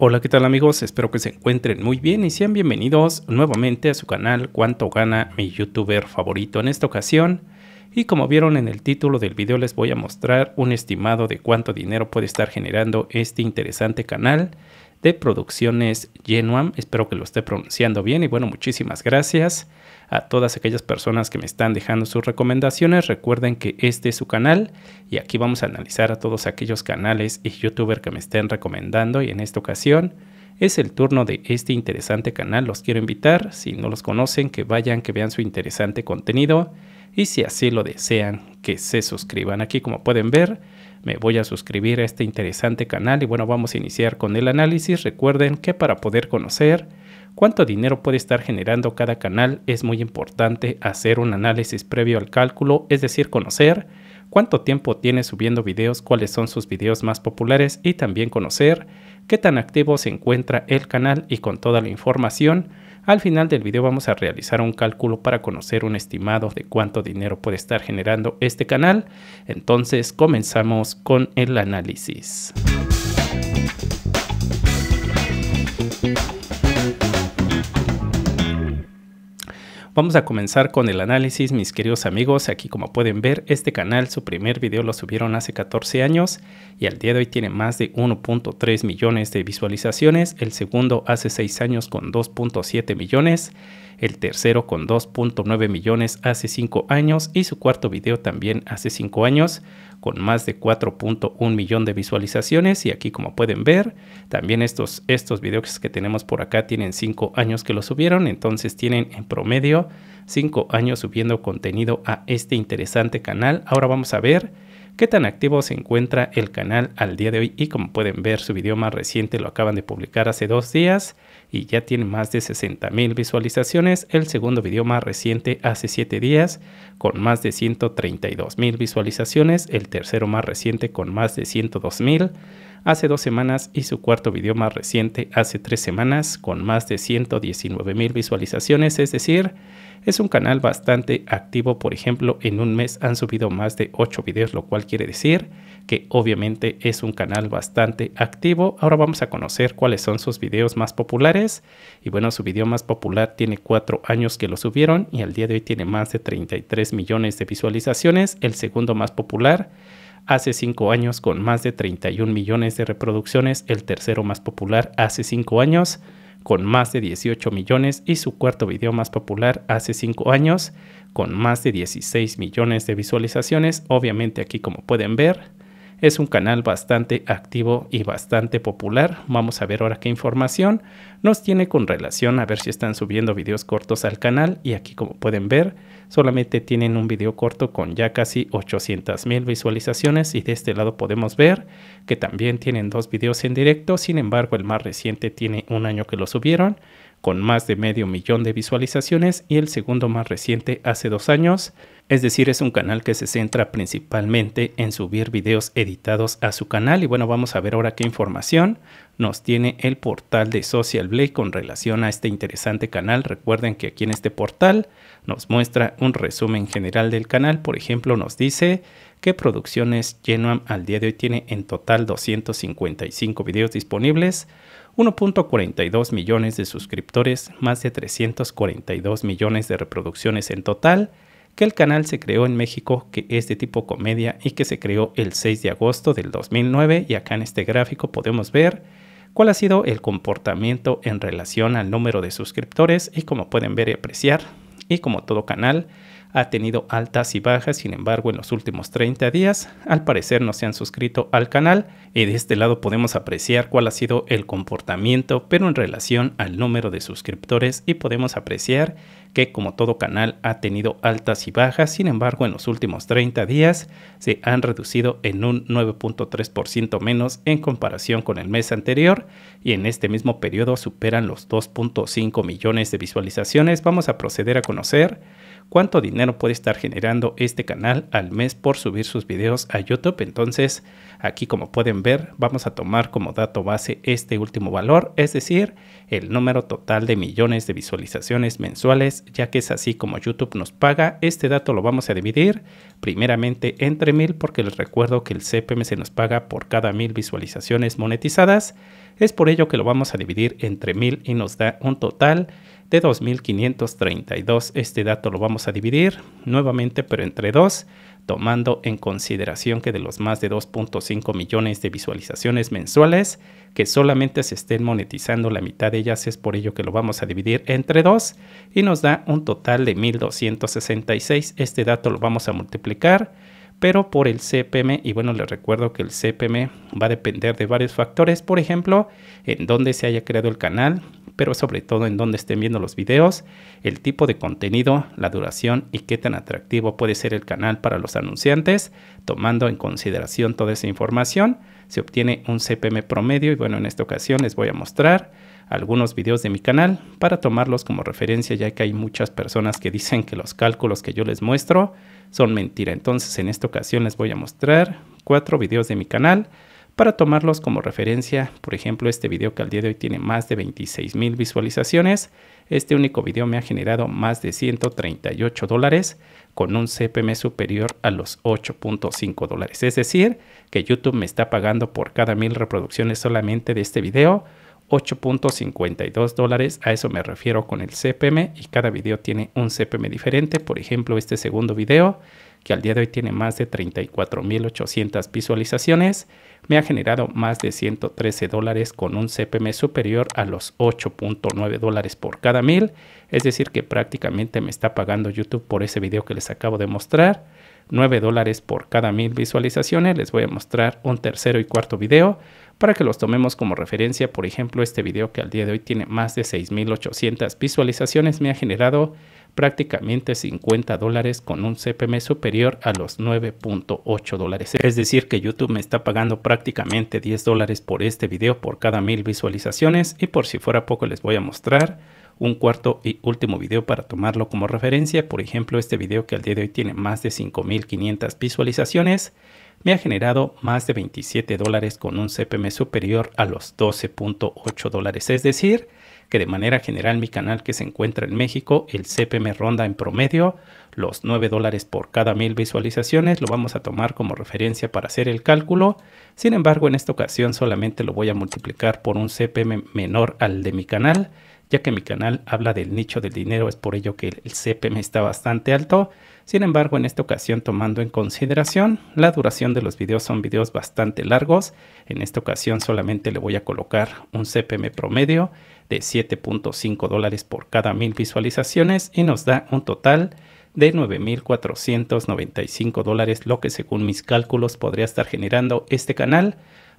Hola, ¿qué tal amigos? Espero que se encuentren muy bien y sean bienvenidos nuevamente a su canal Cuánto gana mi youtuber favorito en esta ocasión. Y como vieron en el título del video les voy a mostrar un estimado de cuánto dinero puede estar generando este interesante canal de Producciones Genuam. Espero que lo esté pronunciando bien y bueno, muchísimas gracias a todas aquellas personas que me están dejando sus recomendaciones. Recuerden que este es su canal y aquí vamos a analizar a todos aquellos canales y youtubers que me estén recomendando y en esta ocasión es el turno de este interesante canal. Los quiero invitar, si no los conocen, que vayan, que vean su interesante contenido y si así lo desean, que se suscriban. Aquí como pueden ver, me voy a suscribir a este interesante canal y bueno, vamos a iniciar con el análisis. Recuerden que para poder conocer cuánto dinero puede estar generando cada canal es muy importante hacer un análisis previo al cálculo, es decir, conocer cuánto tiempo tiene subiendo videos, cuáles son sus videos más populares y también conocer qué tan activo se encuentra el canal y con toda la información al final del video vamos a realizar un cálculo para conocer un estimado de cuánto dinero puede estar generando este canal. Entonces comenzamos con el análisis. Vamos a comenzar con el análisis, mis queridos amigos. Aquí como pueden ver, este canal, su primer video lo subieron hace 14 años y al día de hoy tiene más de 1.3 millones de visualizaciones. El segundo hace 6 años con 2.7 millones el tercero con 2.9 millones hace 5 años y su cuarto video también hace 5 años con más de 4.1 millón de visualizaciones y aquí como pueden ver también estos, estos videos que tenemos por acá tienen 5 años que los subieron entonces tienen en promedio 5 años subiendo contenido a este interesante canal ahora vamos a ver qué tan activo se encuentra el canal al día de hoy y como pueden ver su video más reciente lo acaban de publicar hace dos días y ya tiene más de 60.000 mil visualizaciones, el segundo video más reciente hace 7 días con más de 132 mil visualizaciones, el tercero más reciente con más de 102 mil hace dos semanas y su cuarto video más reciente hace tres semanas con más de 119 mil visualizaciones, es decir, es un canal bastante activo, por ejemplo, en un mes han subido más de 8 videos, lo cual quiere decir que obviamente es un canal bastante activo. Ahora vamos a conocer cuáles son sus videos más populares. Y bueno, su video más popular tiene 4 años que lo subieron y al día de hoy tiene más de 33 millones de visualizaciones. El segundo más popular hace 5 años con más de 31 millones de reproducciones, el tercero más popular hace 5 años con más de 18 millones y su cuarto video más popular hace 5 años con más de 16 millones de visualizaciones. Obviamente aquí como pueden ver es un canal bastante activo y bastante popular. Vamos a ver ahora qué información nos tiene con relación a ver si están subiendo videos cortos al canal y aquí como pueden ver solamente tienen un video corto con ya casi 800 mil visualizaciones y de este lado podemos ver que también tienen dos videos en directo, sin embargo el más reciente tiene un año que lo subieron con más de medio millón de visualizaciones y el segundo más reciente hace dos años. Es decir, es un canal que se centra principalmente en subir videos editados a su canal. Y bueno, vamos a ver ahora qué información nos tiene el portal de Social Blade con relación a este interesante canal. Recuerden que aquí en este portal nos muestra un resumen general del canal. Por ejemplo, nos dice que Producciones Genuam al día de hoy tiene en total 255 videos disponibles 1.42 millones de suscriptores, más de 342 millones de reproducciones en total, que el canal se creó en México, que es de tipo comedia y que se creó el 6 de agosto del 2009 y acá en este gráfico podemos ver cuál ha sido el comportamiento en relación al número de suscriptores y como pueden ver y apreciar, y como todo canal, ha tenido altas y bajas, sin embargo en los últimos 30 días al parecer no se han suscrito al canal y de este lado podemos apreciar cuál ha sido el comportamiento pero en relación al número de suscriptores y podemos apreciar que como todo canal ha tenido altas y bajas, sin embargo en los últimos 30 días se han reducido en un 9.3% menos en comparación con el mes anterior y en este mismo periodo superan los 2.5 millones de visualizaciones. Vamos a proceder a conocer cuánto dinero puede estar generando este canal al mes por subir sus videos a YouTube. Entonces, aquí como pueden ver, vamos a tomar como dato base este último valor, es decir, el número total de millones de visualizaciones mensuales, ya que es así como YouTube nos paga. Este dato lo vamos a dividir primeramente entre mil, porque les recuerdo que el CPM se nos paga por cada mil visualizaciones monetizadas. Es por ello que lo vamos a dividir entre mil y nos da un total de 2.532. Este dato lo vamos a dividir nuevamente, pero entre dos, tomando en consideración que de los más de 2.5 millones de visualizaciones mensuales, que solamente se estén monetizando la mitad de ellas, es por ello que lo vamos a dividir entre dos y nos da un total de 1.266. Este dato lo vamos a multiplicar pero por el CPM. Y bueno, les recuerdo que el CPM va a depender de varios factores, por ejemplo, en dónde se haya creado el canal, pero sobre todo en donde estén viendo los videos, el tipo de contenido, la duración y qué tan atractivo puede ser el canal para los anunciantes. Tomando en consideración toda esa información, se obtiene un CPM promedio y bueno, en esta ocasión les voy a mostrar algunos videos de mi canal para tomarlos como referencia ya que hay muchas personas que dicen que los cálculos que yo les muestro son mentira. Entonces en esta ocasión les voy a mostrar cuatro videos de mi canal para tomarlos como referencia. Por ejemplo, este video que al día de hoy tiene más de 26 mil visualizaciones. Este único video me ha generado más de 138 dólares con un CPM superior a los 8.5 dólares. Es decir, que YouTube me está pagando por cada mil reproducciones solamente de este video 8.52 dólares, a eso me refiero con el CPM y cada video tiene un CPM diferente, por ejemplo este segundo video que al día de hoy tiene más de 34.800 visualizaciones, me ha generado más de 113 dólares con un CPM superior a los 8.9 dólares por cada mil. Es decir, que prácticamente me está pagando YouTube por ese video que les acabo de mostrar. 9 dólares por cada mil visualizaciones. Les voy a mostrar un tercero y cuarto video para que los tomemos como referencia. Por ejemplo, este video que al día de hoy tiene más de 6.800 visualizaciones me ha generado prácticamente 50 dólares con un CPM superior a los 9.8 dólares. Es decir que YouTube me está pagando prácticamente 10 dólares por este video por cada mil visualizaciones y por si fuera poco les voy a mostrar un cuarto y último video para tomarlo como referencia. Por ejemplo, este video que al día de hoy tiene más de 5.500 visualizaciones me ha generado más de 27 dólares con un CPM superior a los 12.8 dólares. Es decir, que de manera general mi canal que se encuentra en México, el CPM ronda en promedio los 9 dólares por cada mil visualizaciones, lo vamos a tomar como referencia para hacer el cálculo, sin embargo en esta ocasión solamente lo voy a multiplicar por un CPM menor al de mi canal, ya que mi canal habla del nicho del dinero, es por ello que el CPM está bastante alto. Sin embargo, en esta ocasión, tomando en consideración la duración de los videos, son videos bastante largos. En esta ocasión solamente le voy a colocar un CPM promedio de 7.5 dólares por cada mil visualizaciones y nos da un total de 9.495 dólares, lo que según mis cálculos podría estar generando este canal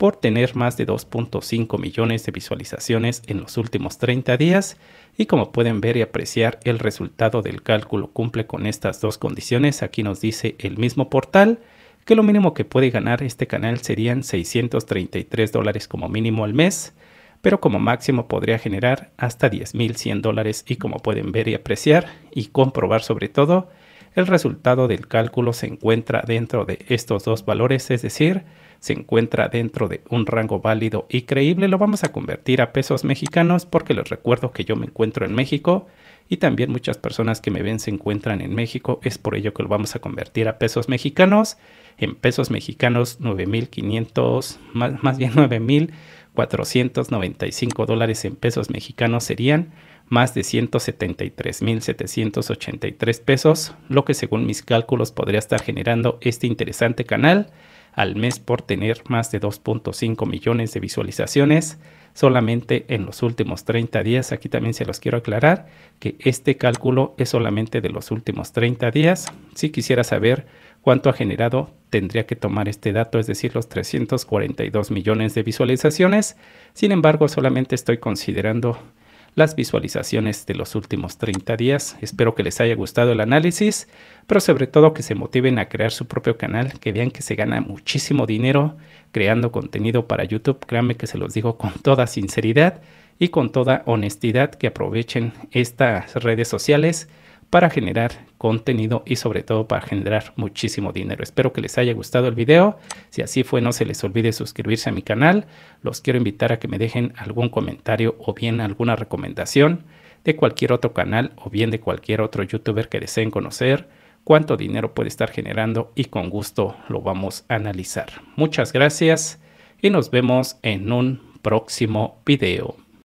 por tener más de 2.5 millones de visualizaciones en los últimos 30 días y como pueden ver y apreciar el resultado del cálculo cumple con estas dos condiciones. Aquí nos dice el mismo portal que lo mínimo que puede ganar este canal serían 633 dólares como mínimo al mes, pero como máximo podría generar hasta 10.100 dólares y como pueden ver y apreciar y comprobar sobre todo, el resultado del cálculo se encuentra dentro de estos dos valores, es decir, se encuentra dentro de un rango válido y creíble, lo vamos a convertir a pesos mexicanos porque les recuerdo que yo me encuentro en México y también muchas personas que me ven se encuentran en México, es por ello que lo vamos a convertir a pesos mexicanos. En pesos mexicanos 9500, más, más bien 9495 dólares en pesos mexicanos serían más de 173.783 pesos, lo que según mis cálculos podría estar generando este interesante canal al mes por tener más de 2.5 millones de visualizaciones solamente en los últimos 30 días. Aquí también se los quiero aclarar que este cálculo es solamente de los últimos 30 días. Si quisiera saber cuánto ha generado, tendría que tomar este dato, es decir, los 342 millones de visualizaciones. Sin embargo, solamente estoy considerando las visualizaciones de los últimos 30 días. Espero que les haya gustado el análisis, pero sobre todo que se motiven a crear su propio canal, que vean que se gana muchísimo dinero creando contenido para YouTube. Créanme que se los digo con toda sinceridad y con toda honestidad que aprovechen estas redes sociales para generar contenido y sobre todo para generar muchísimo dinero. Espero que les haya gustado el video. Si así fue, no se les olvide suscribirse a mi canal. Los quiero invitar a que me dejen algún comentario o bien alguna recomendación de cualquier otro canal o bien de cualquier otro youtuber que deseen conocer cuánto dinero puede estar generando y con gusto lo vamos a analizar. Muchas gracias y nos vemos en un próximo video.